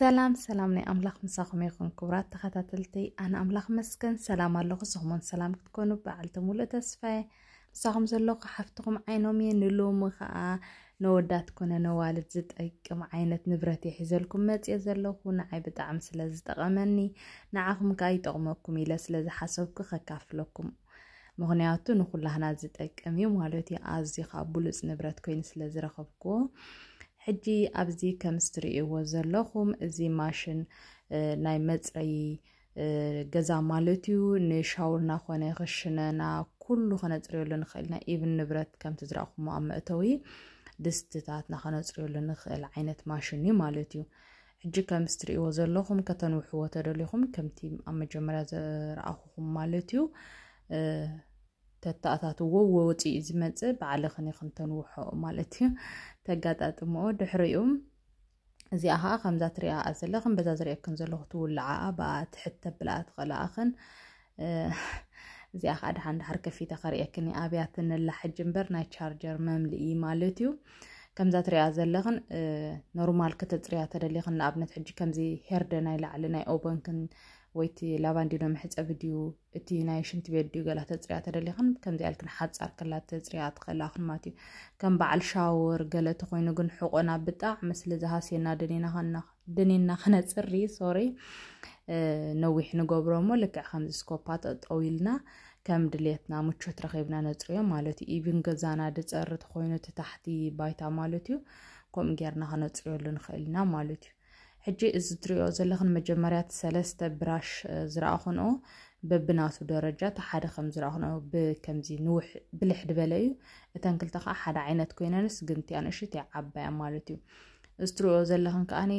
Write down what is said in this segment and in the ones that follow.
سلام سلام نی املاخ مسخ میخون کورات تخته تلتی انا املاخ مسکن سلام علیکم سخمون سلام کتکنو بعد مول تصفه مسخم زلگ حفتم عینمی نلوم خا نودات کنه نوالد زد ایکم عینت نبرتی حزل کمیت یزلگو نعیب دعم سلز دغمنی نعخم کای دغم کمیل سلز حساب که خکاف لکم مغناطون خلها نزد ایکم یوم حالتی نبرت کین سلز رخ ሕጂ ኣብዚ ከም ዝትርእይዎ ዘለኹም እዚ ማሽን ናይ መፅረይ ገዛ ማለት እዩ ንሻውርና ኮነ ክሽነና ኩሉ ክነፅርየሉ ንኽእልና ኢብን ንብረት ከምቲ ዝረእኹሞ ኣብ መእተዊ ድስትታትና ክነፅርየሉ ንኽእል ዓይነት ማሽን እዩ ማለት እዩ ሕጂ ከም ዝትርእይዎ ዘለኹም ከተንውሕዎ ተደሊኹም ከምቲ ኣብ መጀመርያ ዝረኣኹኹም ማለት እዩ تتأثاتو ووتي إزمات بعلي خني خنتنوحو مالتي تقاتات مو دحريوم زيها خمزات ريا أزلخن بزاز ريا كنزلوه تولعا بات حتى بلات غلاخن زيها عاد عند حركة في تخريا كني أبياتن اللي حجم برناي تشارجر مملئي مالتيو كم ذات ريا زلغن نورمال كتت ريا تدليغن أبنت حجي كم زي هيردناي لعلناي أوبن كن ወይቲ ላባንዲ ዶ መሕፀቢ ድዩ እቲ ናይ ሽንቲ ቤት ድዩ ገላ ተፅርያ ተደሊኽን ከምዚ ኢልክን ሓፃር ክላ ተፅሪያ ትኽእላኽን ማለት እዩ ከም በዓል ሻወር ገለ ኮይኑ ግን ሕቆና ብጣዕሚ ዝሃሴና ደኒና ክነፅሪ ሶሪ ነዊሕ ንገብሮ ሞ ልክዕ ከምዚ ስኮፓ ጠጠው ኢልና ከም ድሌትና ምቾት ረኺብና ነፅርዮም ማለት እዩ ኢብን ገዛና ድፀሪ ተኮይኑ እቲ ታሕቲ ባይታ ማለት እዩ ከምኡ ጌርና ክነፅርየሉ ንኽእል ኢና ማለት እዩ ሕጂ እዚ እትሪኦ ዘለኹን መጀመርያ ሰለስተ ብራሽ ዝረኣኹንኦ በብናቱ ደረጃ እቲ ሓደ ከም ዝረኣኹንኦ ብከምዚ ንውሕ ብልሕ ድበለ እዩ እተን ክልተ ከዓ ሓደ ዓይነት ኮይነንስ ግን እቲኣ ንእሽት እያ ዓባያ ማለት እዩ እዚ እትሪኦ ዘለኹን ከዓኒ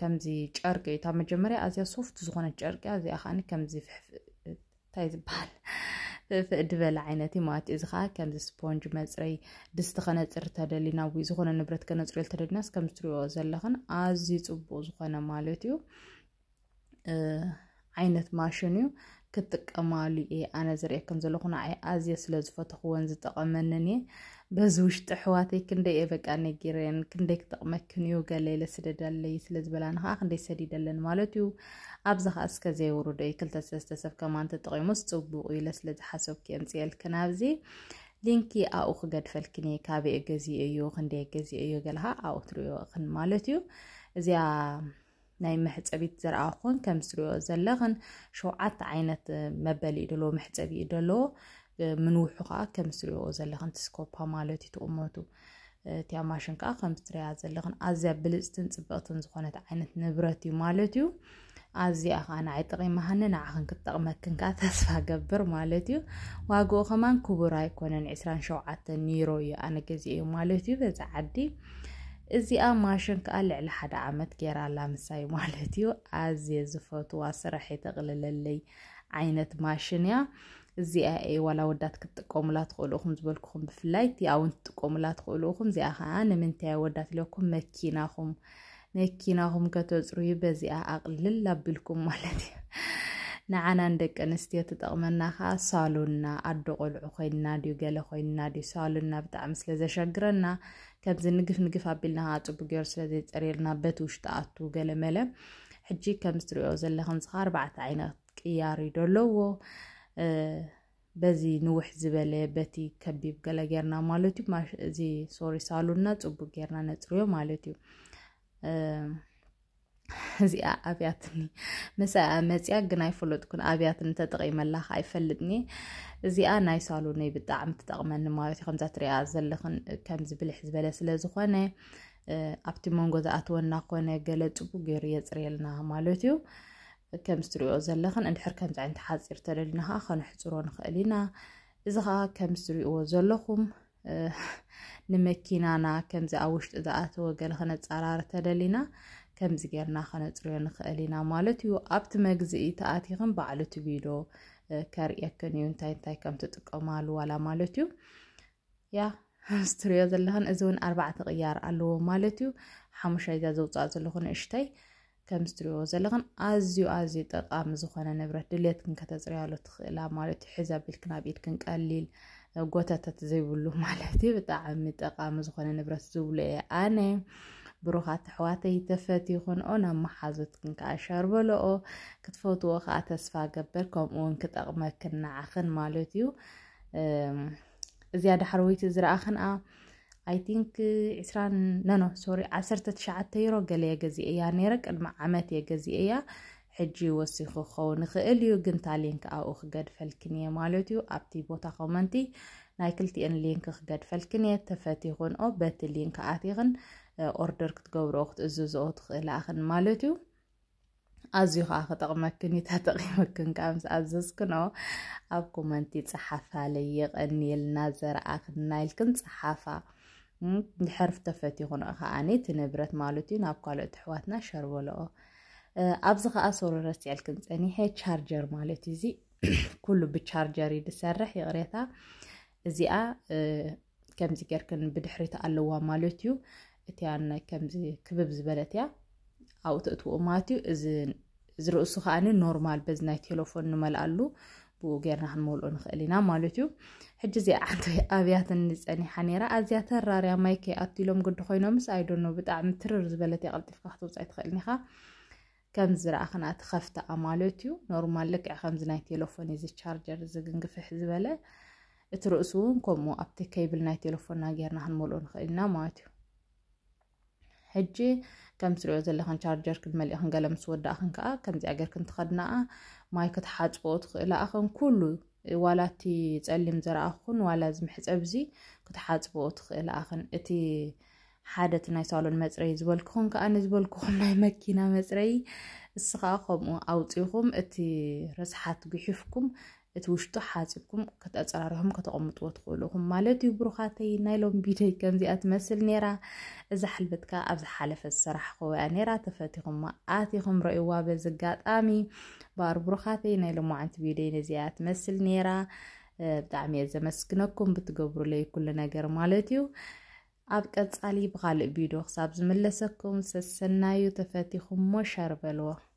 ከምዚ ጨርቂ እዩ እታ መጀመርያ ኣዝያ ሶፍት ዝኾነት ጨርቂ እዚኣ ከዓኒ ከምዚ እንታይ ዝበሃል ድበላ ዓይነት እዩ ማለት እዩ እዚ ከዓ ከምዚ ስፖንጅ መፅረይ ድስቲ ከነፅር ተደሊና ወይ ዝኾነ ንብረት ከነፅርዮ ተደሊናስ ከም ዝትሪኦ ዘለኽን ኣዝዩ ፅቡቅ ዝኾነ ማለት እዩ ዓይነት ማሽን እዩ ክጥቀማሉ እየ ኣነ ዝርአ ከም ዘለኹን ዓይ ኣዝየ ስለ ዝፈትኽዎን ዝጠቐመንን እየ በዚ ውሽጢ ኣሕዋተይ ክንደይ እየ በቃ ነጊረን ክንደይ ክጠቕመክን እዩ ገለ ኢለ ስደዳለይ ስለ ዝበላኒ ከዓ ክንደይ ሰዲደለን ማለት እዩ ኣብዚ ከዓ እስከዘይ ውሩዶ እዩ ክልተ ሰለስተ ሰብ ከማን ተጠቂሙስ ፅቡቕ ኢለ ስለ ዝሓሰብኪ የምፅየልክን ኣብዚ ሊንኪ ኣብኡ ክገድፈልክን እየ ካበየ ገዚኡ እዩ ክንደይ ገዚኡ እዩ ገለካ ኣብኡ ትሪኦኽን ማለት እዩ እዚኣ ናይ መሕፀቢት ዘረኣኹን ከም ዝትሪኦ ዘለኽን ሸውዓተ ዓይነት መበሊ እዩ ደለዎ መሕፀቢ እዩ ደለዎ ምንውሑ ከዓ ከም ዝትሪኦ ዘለኽን ትስኮፓ ማለት እዩ ትቕመቱ እቲያ ማሽን ከዓ ከም ዝትሪያ ዘለኽን ኣዝያ ብልፅትን ፅብቕትን ዝኾነት ዓይነት ንብረት እዩ ማለት እዩ ኣዝያ ከዓ ንዓይ ጠቂማሃኒ ንዓኸን ክትጠቕመክን ከዓ ተስፋ ገብር ማለት እዩ ዋግኡ ኸማን ክቡር ኣይኮነን 2ስራ ሸውዓተ ኒሮ እዩ ኣነ ገዚኡ ማለት እዩ በዛ ዓዲ እዚኣ ማሽን ከዓ ልዕሊ ሓደ ዓመት ገይራላ ምሳይ ማለት እዩ ኣዝየ ዝፈትዋ ስራሕ የተቕልለለይ ዓይነት ማሽን እያ እዚኣ የ ዋላ ወዳት ክትጥቀሙላ ትኽእሉ ኢኹም ዝበልኩኹም ብፍላይ እቲ እውን ትጥቀሙላ ትኽእሉ ኢኹም እዚኣ ከዓ ንምንታይ ወዳት ለኩም መኪናኹም መኪናኹም ከተፅርዩ በዚኣ ኣቕልል ኣቢልኩም ማለት እዩ ንዓና ንደቂ ኣንስትዮ ትጠቕመና ከዓ ሳሉና ኣዶ ቆልዑ ኮይንና ድዩ ገለ ኮይንና ድዩ ሳሉና ብጣዕሚ ስለ ዘሸግረና ከምዚ ንግፍ ንግፍ ኣቢልና ከዓ ፅቡ ገይሩ ስለዘይፀርየልና በቲ ውሽጢ ኣቱ ገለ መለ ሕጂ ከም ዝትሪኦ ዘለኹም ንስኻ ኣርባዕተ ዓይነት ቅያር ዩ ደለዎ በዚ ንውሕ ዝበለ በቲ ከቢብ ገለ ጌርና ማለት እዩ እዚ ሶሪ ሳሉና ፅቡቅ ጌርና ነፅርዮ ማለት እዩ እዚኣ ኣብያትኒ ምስ መፅያ ግን ኣይፈለጥኩን ኣብያትኒ ተጠቂመላ ኣይፈልጥኒ እዚኣ ናይ ሳሎነይ ብጣዕሚ ትጠቕመኒ ማለት እዩ ከምዛ ትሪኣ ዘለኽን ከምዚ ብልሕ ዝበለ ስለ ዝኾነ ኣብቲ መንጎ ዝኣትወና ኮነ ገለ ፅቡ ገይሩ የፅርየልና ማለት እዩ ከምዚ ትሪኦ ዘለኽን እንድሕር ከምዚ ዓይነት ሓፂር ተደሊና ከዓ ከነሕፅሮ ንኽእል ኢና እዚ ከዓ ከም ዝትሪእዎ ዘለኹም ንመኪናና ከምዚ ኣብ ውሽጢ ዝኣተወ ገለ ክነፀራር ተደሊና كم زجرنا خنا تريون مالتيو أبت مجزئي تأتيهم بعلتو فيديو كاريكن ينتهي تاي كم تتقمال ولا مالتيو يا ستريو زلهن أزون أربعة غيار ألو مالتيو حمشة إذا زوجة زلهن إشتي كم ستريو زلهن أزيو أزي تقام زخنا نبرة دليت كن كتزريو لتخلا مالتي حزب الكنابيد كن قليل ጎተታት ዘይብሉ مالتي እዩ ብጣዕሚ ጠቃሚ ዝኾነ ንብረት ዝብሉ ብሩኻት ኣሕዋተይ ተፈት ይኹን ኦ ናብ መሓዙትክን ከዓ ሸርበሎኦ ክትፈትዎ ከዓ ተስፋ ገበር ከምኡውን ክጠቕመክን ንዓኽን ማለት እዩ እዚኣ ዳሕር ወይቲ ዝረኣኽንኣ ኣይ ቲንክ ዕስራን ነኖ ሶሪ ዓሰርተ ትሽዓተ ይሮ ገለ እየ ገዚአ እያ ነይረ ቅድሚ ዓመት እየ ገዚአ እያ ሕጂ ወሲኹ ክኸውን ይኽእል እዩ ግን ታ ሊንክ ኣብኡ ክገድፈልክን እየ ማለት እዩ ኣብቲ ቦታ ኮመንቲ ናይ ክልቲኤን ሊንክ ክገድፈልክን እየ ተፈቲኹን ኦ በቲ ሊንክ ኣቲኽን ኦርደር ክትገብርኦ ክትእዘዝኦ ትኽእል ኣኽን ማለት እዩ ኣዝዩ ከዓ ክጠቕመክን እዩ ተጠቂመክን ካብ ምስ ኣዘዝክኖ ኣብ ኮመንቲ ፀሓፋለየ ቀኒልና ዘረኣክና ኢልክን ፀሓፋ ድሕርፍ ተፈትዩ ክንኦ ከዓኒ እቲ ንብረት ማለት እዩ ናብ ካልኦት ኣሕዋትና ሸርበልኦ ኣብዚ ከዓ ሶሮረስ ይዕልክን ፀኒሐ ቻርጀር ማለት እዩ እዚ ኩሉ ብቻርጀር እዩ ድሰርሕ ይቕሬታ እዚኣ ከምዚ ጌርክን ብድሕሪቱ ኣለዋ ማለት እዩ እትያን ከምዚ ክብብ ዝበለት እያ ኣብኡ ተእትውኦ ማለት እዩ እዚ ርእሱ ከዓኒ ኖርማል በዚ ናይ ቴሌፎን ንመልኣሉ ብኡ ጌርና ክንመልኦ ንኽእል ኢና ማለት እዩ ሕጂ እዚኣ ዓንተይ ኣብያትን ንፀኒሓ ነይራ ኣዝያ ተራርያ ማይ ከይኣቱ ኢሎም ግዲ ኮይኖምስ ኣይደኖ ብጣዕሚ ትርር ዝበለት እያ ቀልጢፍካ ክትውፃእ ትኽእል ኒኻ ከም ዝረኣ ክና ትኸፍትኣ ማለት እዩ ኖርማል ልክዕ ከምዚ ናይ ቴሌፎን እዚ ቻርጀር እዚ ግን ግፍሕ ዝበለ እቲ ርእሱ እውን ከምኡ ኣብቲ ከይብል ናይ ቴሌፎንና ጌርና ክንመልኦ ንኽእል ኢና ማለት እዩ ሕጂ ከም እትሪኦ ዘለኹን ቻርጀር ክትመሊእ ክንገለ ምስ ወዳእኽን ከዓ ከምዚ ኣገር ክንትኸድናኣ ማይ ክትሓፅቦ ትኽእል ኣኽን ኩሉ ዋላ እቲ ፀሊም ዘረኣኹን ዋላ እዚ ምሕፀብ እዚ ክትሓፅቦ ትኽእል ኣኽን እቲ ሓደ እቲ ናይ ሳሎን መፅረይ ዝበልክኹም ከዓ ንዝበልክኹም ናይ መኪና መፅረይ ንስ ከዓ ከምኡ ኣውፂኹም እቲ ረስሓት ጉሒፍኩም اتوشتو حاسبكم كتأثر عليهم كتقمطوا تقولهم مالتي بروخاتي نايلون بيتي كم زي أتمثل نيرا إذا حلبتك أبز حلف السرح خوة نيرا تفاتيهم ما آتيهم رأيوا بزقات آمي بار بروخاتي نايلون معنت بيدين زي أتمثل نيرا بدعمي إذا مسكنكم بتقبروا لي كل نجر مالتيو أبكت علي بغالق بيدو خصاب زملسكم سسنايو تفاتيهم مشاربلوه